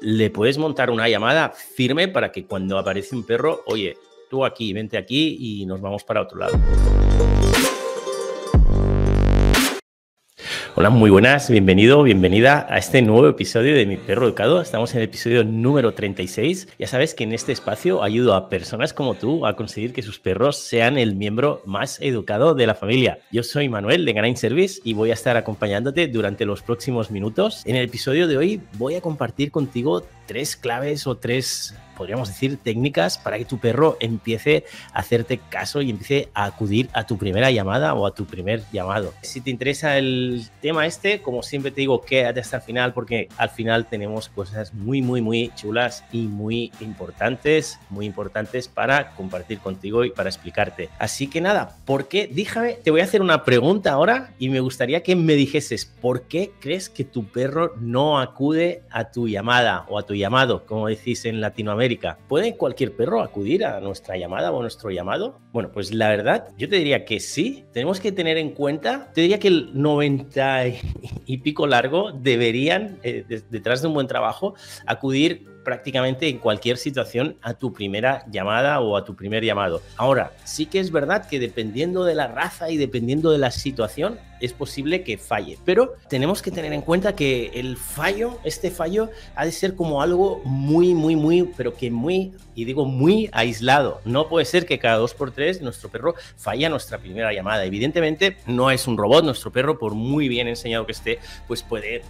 le puedes montar una llamada firme para que cuando aparece un perro, oye, tú aquí, vente aquí y nos vamos para otro lado. Hola, muy buenas, bienvenido, bienvenida a este nuevo episodio de Mi Perro Educado. Estamos en el episodio número 36. Ya sabes que en este espacio ayudo a personas como tú a conseguir que sus perros sean el miembro más educado de la familia. Yo soy Manuel de Ganain Service y voy a estar acompañándote durante los próximos minutos. En el episodio de hoy voy a compartir contigo tres claves o tres, podríamos decir, técnicas para que tu perro empiece a hacerte caso y empiece a acudir a tu primera llamada o a tu primer llamado. Si te interesa el tema este, como siempre te digo, quédate hasta el final porque al final tenemos cosas muy, muy, muy chulas y muy importantes, muy importantes para compartir contigo y para explicarte. Así que nada, ¿por qué? Díjame, te voy a hacer una pregunta ahora y me gustaría que me dijeses, ¿por qué crees que tu perro no acude a tu llamada o a tu llamado, como decís en Latinoamérica. ¿Puede cualquier perro acudir a nuestra llamada o nuestro llamado? Bueno, pues la verdad, yo te diría que sí. Tenemos que tener en cuenta, te diría que el 90 y pico largo deberían, eh, detrás de un buen trabajo, acudir prácticamente en cualquier situación a tu primera llamada o a tu primer llamado. Ahora, sí que es verdad que dependiendo de la raza y dependiendo de la situación, es posible que falle. Pero tenemos que tener en cuenta que el fallo, este fallo, ha de ser como algo muy, muy, muy, pero que muy, y digo muy aislado. No puede ser que cada dos por tres nuestro perro falla nuestra primera llamada. Evidentemente, no es un robot, nuestro perro, por muy bien enseñado que esté, pues puede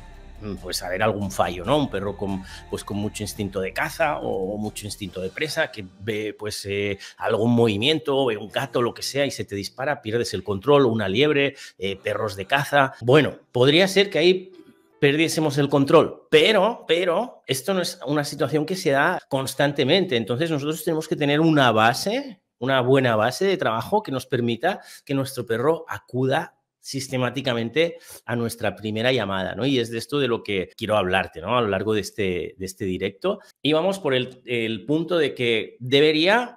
Mm, pues haber algún fallo, ¿no? Un perro con, pues, con mucho instinto de caza o mucho instinto de presa que ve pues eh, algún movimiento, ve un gato, lo que sea y se te dispara, pierdes el control, una liebre, eh, perros de caza. Bueno, podría ser que ahí perdiésemos el control. Pero, pero, esto no es una situación que se da constantemente. Entonces nosotros tenemos que tener una base, una buena base de trabajo que nos permita que nuestro perro acuda sistemáticamente a nuestra primera llamada, ¿no? Y es de esto de lo que quiero hablarte, ¿no? A lo largo de este, de este directo. Y vamos por el, el punto de que debería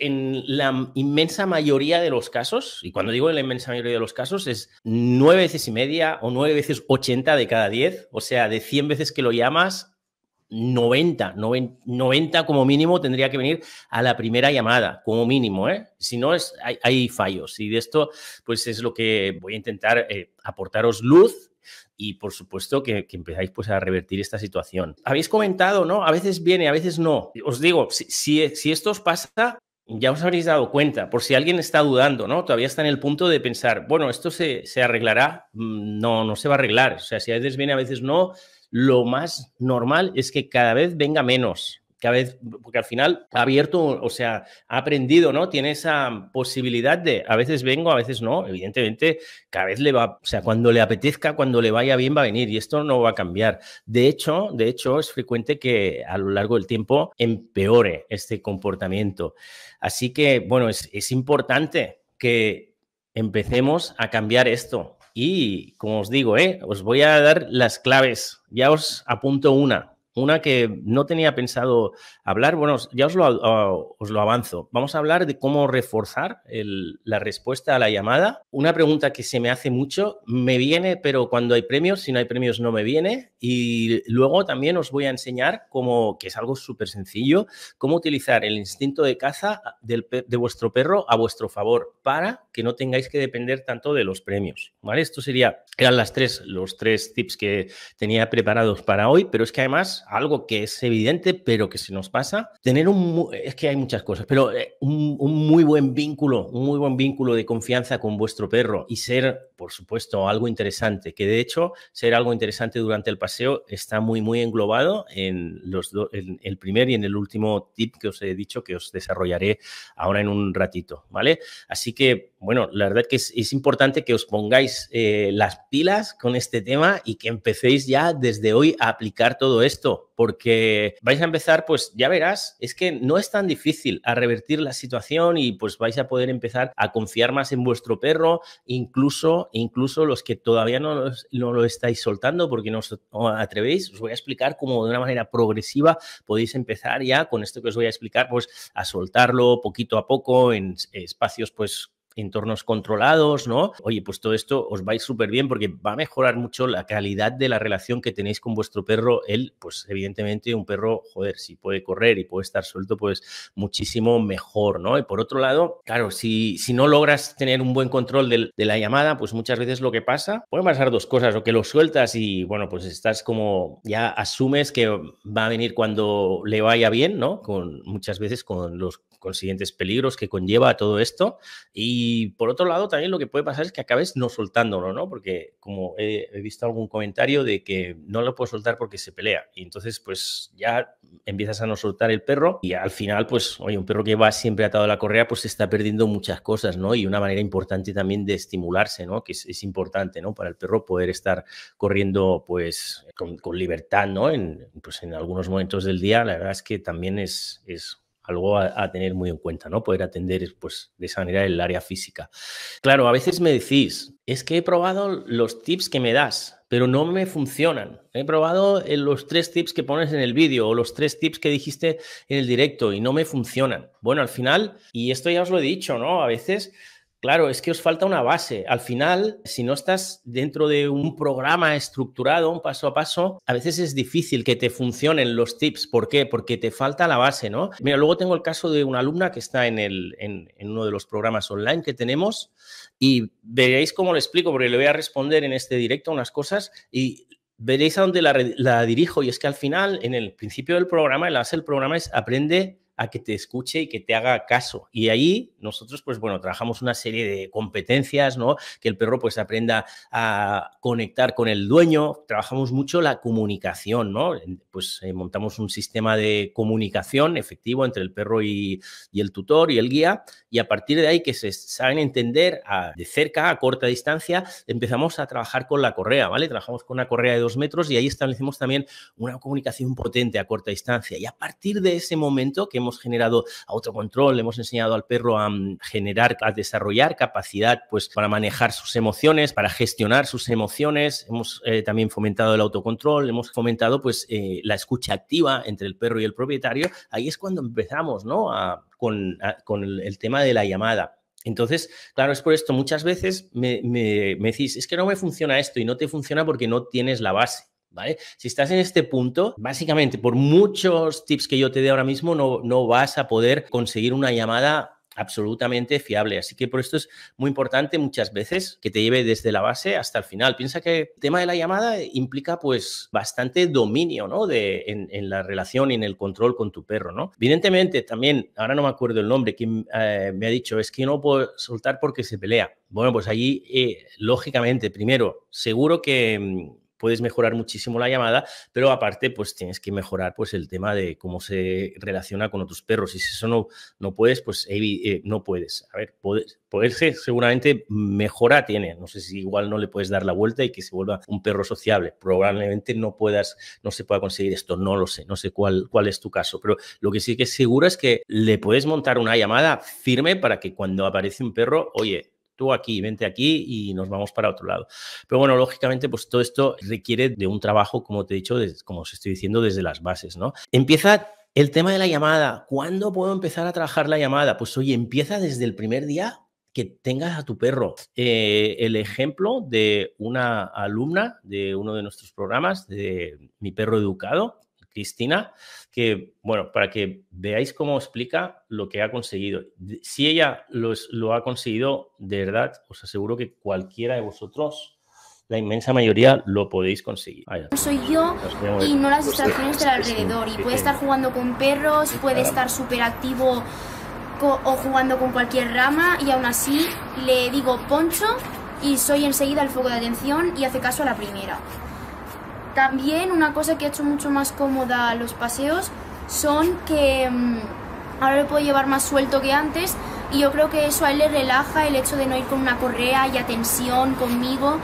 en la inmensa mayoría de los casos, y cuando digo en la inmensa mayoría de los casos, es nueve veces y media o nueve veces ochenta de cada diez, o sea, de cien veces que lo llamas, 90, 90, como mínimo tendría que venir a la primera llamada, como mínimo, ¿eh? Si no, es, hay, fallos. Y de esto, pues es lo que voy a intentar eh, aportaros luz y por supuesto que, empezáis pues a revertir esta situación. Habéis comentado, ¿no? A veces viene, a veces no. Os digo, si, si, esto os pasa, ya os habréis dado cuenta, por si alguien está dudando, ¿no? Todavía está en el punto de pensar, bueno, esto se, se arreglará, mm, no, no se va a arreglar. O sea, si a veces viene, a veces no, lo más normal es que cada vez venga menos. Cada vez, porque al final ha abierto, o sea, ha aprendido, ¿no? Tiene esa posibilidad de a veces vengo, a veces no. Evidentemente, cada vez le va, o sea, cuando le apetezca, cuando le vaya bien, va a venir y esto no va a cambiar. De hecho, de hecho, es frecuente que a lo largo del tiempo empeore este comportamiento. Así que, bueno, es, es importante que empecemos a cambiar esto, y como os digo, eh, os voy a dar las claves. Ya os apunto una una que no tenía pensado hablar. Bueno, ya os lo, os lo avanzo. Vamos a hablar de cómo reforzar la respuesta a la llamada. Una pregunta que se me hace mucho, me viene, pero cuando hay premios, si no hay premios no me viene. Y luego también os voy a enseñar cómo, que es algo súper sencillo, cómo utilizar el instinto de caza del, de vuestro perro a vuestro favor para que no tengáis que depender tanto de los premios. ¿Vale? Esto sería, eran las tres, los tres tips que tenía preparados para hoy, pero es que además algo que es evidente, pero que se nos pasa. Tener un, es que hay muchas cosas, pero eh, un, muy buen vínculo, un muy buen vínculo de confianza con vuestro perro y ser, por supuesto, algo interesante, que de hecho ser algo interesante durante el paseo está muy, muy englobado en, los en el primer y en el último tip que os he dicho que os desarrollaré ahora en un ratito, ¿vale? Así que bueno, la verdad que es, importante que os pongáis eh, las pilas con este tema y que empecéis ya desde hoy a aplicar todo esto, porque vais a empezar, pues ya verás, es que no es tan difícil a revertir la situación y pues vais a poder empezar a confiar más en vuestro perro, incluso, incluso los que todavía no lo estáis soltando porque no os atrevéis, os voy a explicar cómo de una manera progresiva podéis empezar ya con esto que os voy a explicar, pues a soltarlo poquito a poco en espacios pues entornos controlados, ¿no? Oye, pues todo esto os va a ir súper bien porque va a mejorar mucho la calidad de la relación que tenéis con vuestro perro. Él, pues evidentemente un perro, joder, si puede correr y puede estar suelto, pues muchísimo mejor, ¿no? Y por otro lado, claro, si, si no logras tener un buen control de la llamada, pues muchas veces lo que pasa, pueden pasar dos cosas, o que lo sueltas y, bueno, pues estás como, ya asumes que va a venir cuando le vaya bien, ¿no? Con muchas veces con los consiguientes peligros que conlleva todo esto. Y por otro lado, también lo que puede pasar es que acabes no soltándolo, ¿no? Porque como he, visto algún comentario de que no lo puedo soltar porque se pelea. Y entonces, pues ya empiezas a no soltar el perro y al final, pues, oye, un perro que va siempre atado a la correa, pues se está perdiendo muchas cosas, ¿no? Y una manera importante también de estimularse, ¿no? Que es, importante, ¿no? Para el perro poder estar corriendo, pues, con, libertad, ¿no? En, pues en algunos momentos del día, la verdad es que también es, es algo a, tener muy en cuenta, ¿no? Poder atender pues, de esa manera el área física. Claro, a veces me decís, es que he probado los tips que me das, pero no me funcionan. He probado eh, los tres tips que pones en el vídeo o los tres tips que dijiste en el directo y no me funcionan. Bueno, al final, y esto ya os lo he dicho, ¿no? A veces Claro, es que os falta una base. Al final, si no estás dentro de un programa estructurado, un paso a paso, a veces es difícil que te funcionen los tips. ¿Por qué? Porque te falta la base, ¿no? Mira, luego tengo el caso de una alumna que está en, uno de los programas online que tenemos y veréis cómo lo explico, porque le voy a responder en este directo unas cosas y veréis a dónde la, dirijo. Y es que al final, en el principio del programa, el base el programa es aprende a que te escuche y que te haga caso. Y ahí nosotros, pues bueno, trabajamos una serie de competencias, ¿no? Que el perro pues aprenda a conectar con el dueño, trabajamos mucho la comunicación, ¿no? Pues eh, montamos un sistema de comunicación efectivo entre el perro y, y, el tutor y el guía, y a partir de ahí que se saben entender de cerca, a corta distancia, empezamos a trabajar con la correa, ¿vale? Trabajamos con una correa de dos metros y ahí establecemos también una comunicación potente a corta distancia. Y a partir de ese momento que hemos hemos generado autocontrol, hemos enseñado al perro a mm, generar, a desarrollar capacidad pues, para manejar sus emociones, para gestionar sus emociones, hemos eh, también fomentado el autocontrol, hemos fomentado pues, eh, la escucha activa entre el perro y el propietario, ahí es cuando empezamos ¿no? con, el, tema de la llamada. Entonces, claro, es por esto. Muchas veces me, decís, es que no me funciona esto y no te funciona porque no tienes la base. Si estás en este punto, básicamente por muchos tips que yo te dé ahora mismo, no, no vas a poder conseguir una llamada absolutamente fiable. Así que por esto es muy importante muchas veces que te lleve desde la base hasta el final. Piensa que el tema de la llamada implica pues bastante dominio, ¿no? De, en, la relación y en el control con tu perro, ¿no? Evidentemente también, ahora no me acuerdo el nombre, que eh, me ha dicho, es que no puedo soltar porque se pelea. Bueno, pues allí, eh, lógicamente, primero, seguro que mm, puedes mejorar muchísimo la llamada, pero aparte, pues tienes que mejorar pues, el tema de cómo se relaciona con otros perros. Y si eso no, no puedes, pues eh, no puedes. A ver, puedes, poderse seguramente mejora tiene. No sé si igual no le puedes dar la vuelta y que se vuelva un perro sociable. Probablemente no puedas, no se pueda conseguir esto. No lo sé, no sé cuál, cuál es tu caso. Pero lo que sí que es seguro es que le puedes montar una llamada firme para que cuando aparece un perro, oye, tú aquí, vente aquí y nos vamos para otro lado. Pero bueno, lógicamente, pues todo esto requiere de un trabajo, como te he dicho, como os estoy diciendo, desde las bases, ¿no? Empieza el tema de la llamada. ¿Cuándo puedo empezar a trabajar la llamada? Pues oye, empieza desde el primer día que tengas a tu perro. Eh, el ejemplo de una alumna de uno de nuestros programas, de mi perro educado, Cristina, que, bueno, para que veáis cómo explica lo que ha conseguido. Si ella lo ha conseguido, de verdad, os aseguro que cualquiera de vosotros la inmensa mayoría lo podéis conseguir. Soy yo y no las distracciones del alrededor. Y puede estar jugando con perros, puede estar súper activo o jugando con cualquier rama y aún así le digo poncho y soy enseguida el foco de atención y hace caso a la primera. También una cosa que ha hecho mucho más cómoda los paseos son que mm, ahora lo puedo llevar más suelto que antes y yo creo que eso a él le relaja el hecho de no ir con una correa y atención conmigo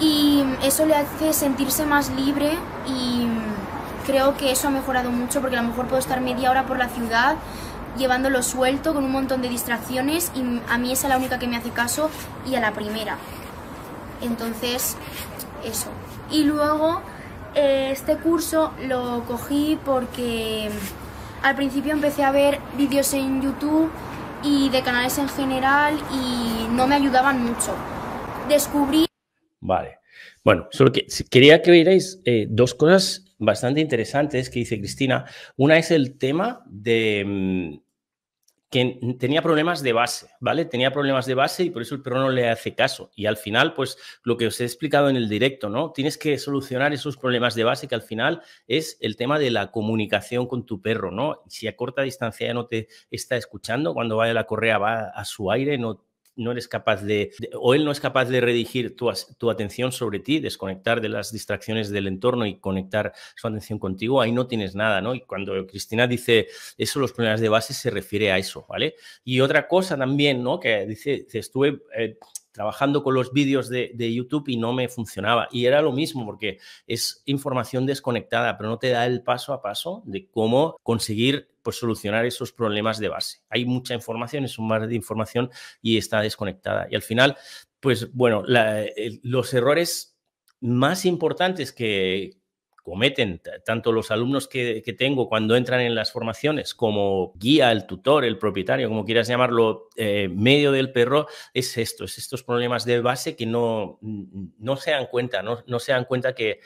y eso le hace sentirse más libre y mm, creo que eso ha mejorado mucho porque a lo mejor puedo estar media hora por la ciudad llevándolo suelto con un montón de distracciones y mm, a mí es la única que me hace caso y a la primera. Entonces, eso. Y luego eh, este curso lo cogí porque al principio empecé a ver vídeos en YouTube y de canales en general y no me ayudaban mucho. Descubrí... Vale. Bueno, solo que quería que vierais eh, dos cosas bastante interesantes que dice Cristina. Una es el tema de mm, que tenía problemas de base, ¿vale? Tenía problemas de base y por eso el perro no le hace caso. Y al final, pues lo que os he explicado en el directo, ¿no? Tienes que solucionar esos problemas de base que al final es el tema de la comunicación con tu perro, ¿no? Si a corta distancia ya no te está escuchando, cuando vaya la correa va a su aire, no no eres capaz de, o él no es capaz de redigir tu, atención sobre ti, desconectar de las distracciones del entorno y conectar su atención contigo, ahí no tienes nada, ¿no? Y cuando Cristina dice eso, los problemas de base se refiere a eso, ¿vale? Y otra cosa también, ¿no? Que dice, estuve... Eh, trabajando con los vídeos de, de, YouTube y no me funcionaba. Y era lo mismo porque es información desconectada, pero no te da el paso a paso de cómo conseguir pues solucionar esos problemas de base. Hay mucha información, es un mar de información y está desconectada. Y al final, pues bueno, los errores más importantes que cometen tanto los alumnos que, tengo cuando entran en las formaciones como guía, el tutor, el propietario, como quieras llamarlo, eh, medio del perro, es esto, es estos problemas de base que no, no se dan cuenta, no, no se dan cuenta que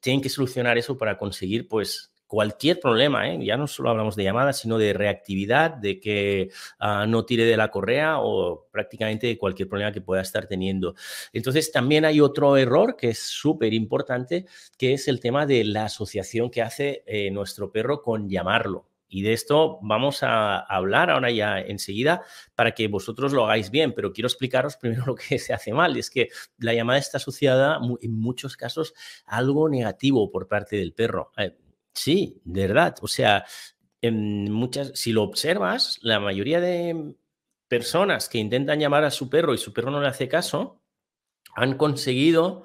tienen que solucionar eso para conseguir pues cualquier problema, ¿eh? ya no solo hablamos de llamada, sino de reactividad, de que ah, no tire de la correa o prácticamente cualquier problema que pueda estar teniendo. Entonces, también hay otro error que es súper importante, que es el tema de la asociación que hace eh, nuestro perro con llamarlo. Y de esto vamos a hablar ahora ya enseguida para que vosotros lo hagáis bien, pero quiero explicaros primero lo que se hace mal. es que la llamada está asociada en muchos casos a algo negativo por parte del perro. Eh, Sí, de verdad. O sea, en muchas, si lo observas, la mayoría de personas que intentan llamar a su perro y su perro no le hace caso, han conseguido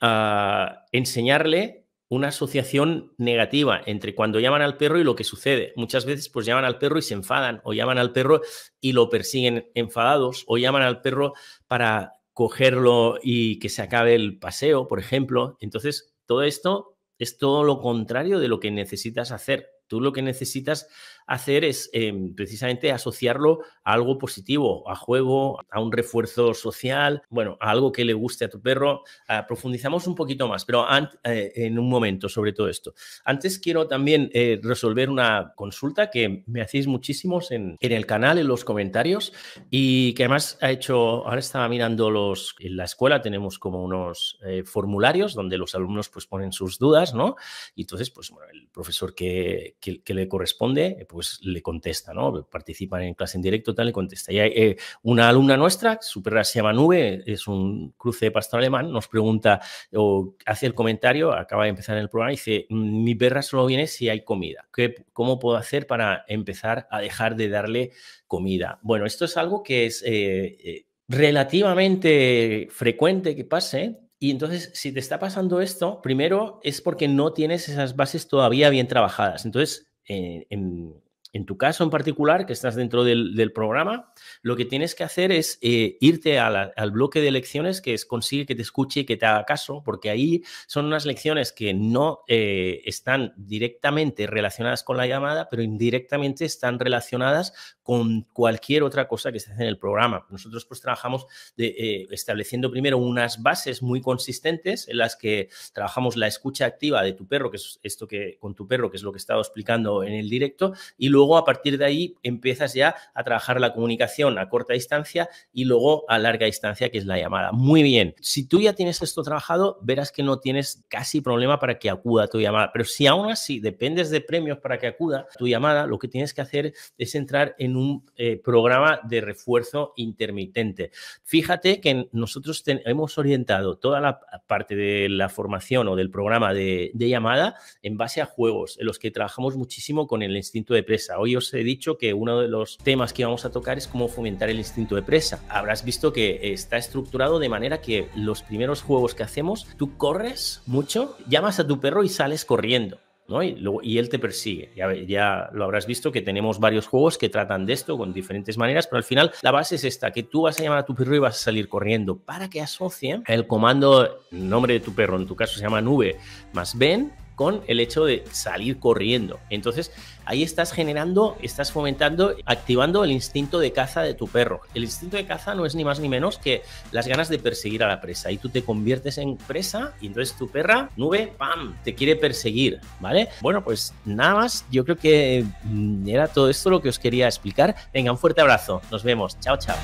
ah, enseñarle una asociación negativa entre cuando llaman al perro y lo que sucede. Muchas veces pues llaman al perro y se enfadan, o llaman al perro y lo persiguen enfadados, o llaman al perro para cogerlo y que se acabe el paseo, por ejemplo. Entonces, todo esto es todo lo contrario de lo que necesitas hacer. Tú lo que necesitas hacer es em, precisamente asociarlo a algo positivo, a juego, a un refuerzo social, bueno, a algo que le guste a tu perro. Ah, profundizamos un poquito más, pero eh, en un momento sobre todo esto. Antes quiero también eh, resolver una consulta que me hacéis muchísimos en, el canal, en los comentarios, y que además ha hecho, ahora estaba mirando los, en la escuela tenemos como unos eh, formularios donde los alumnos pues ponen sus dudas, ¿no? Y entonces, pues bueno, el profesor que, que le corresponde, pues, pues le contesta, ¿no? Participan en clase en directo, tal, le contesta. Y hay eh, una alumna nuestra, su perra se llama Nube, es un cruce de pastor alemán, nos pregunta o hace el comentario, acaba de empezar el programa, y dice, mm, mi perra solo viene si hay comida. ¿Qué, ¿Cómo puedo hacer para empezar a dejar de darle comida? Bueno, esto es algo que es... Eh, eh, relativamente frecuente que pase, y entonces, si te está pasando esto, primero es porque no tienes esas bases todavía bien trabajadas. Entonces, en, en tu caso en particular, que estás dentro del, programa, lo que tienes que hacer es eh, irte al bloque de lecciones, que es consigue que te escuche y que te haga caso, porque ahí son unas lecciones que no eh, están directamente relacionadas con la llamada, pero indirectamente están relacionadas con cualquier otra cosa que se hace en el programa. Nosotros pues trabajamos de, eh, estableciendo primero unas bases muy consistentes en las que trabajamos la escucha activa de tu perro, que es esto que con tu perro, que es lo que he estado explicando en el directo, y luego luego a partir de ahí empiezas ya a trabajar la comunicación a corta distancia y luego a larga distancia, que es la llamada. Muy bien, si tú ya tienes esto trabajado, verás que no tienes casi problema para que acuda tu llamada, pero si aún así dependes de premios para que acuda tu llamada, lo que tienes que hacer es entrar en un eh, programa de refuerzo intermitente. Fíjate que nosotros hemos orientado toda la parte de la formación o del programa de llamada en base a juegos en los que trabajamos muchísimo con el instinto de presa Hoy os he dicho que uno de los temas que vamos a tocar es cómo fomentar el instinto de presa. Habrás visto que está estructurado de manera que los primeros juegos que hacemos, tú corres mucho, llamas a tu perro y sales corriendo. ¿no? Y, luego, y, él te persigue. Ya, lo habrás visto que tenemos varios juegos que tratan de esto con diferentes maneras, pero al final la base es esta, que tú vas a llamar a tu perro y vas a salir corriendo para que asocie el comando, nombre de tu perro, en tu caso se llama nube, más ven, con el hecho de salir corriendo. Entonces, ahí estás generando, estás fomentando, activando el instinto de caza de tu perro. El instinto de caza no es ni más ni menos que las ganas de perseguir a la presa. Y tú te conviertes en presa y entonces tu perra, nube, ¡pam!, te quiere perseguir, ¿vale? Bueno, pues nada más, yo creo que mm, era todo esto lo que os quería explicar. Venga, un fuerte abrazo, nos vemos, chao, chao.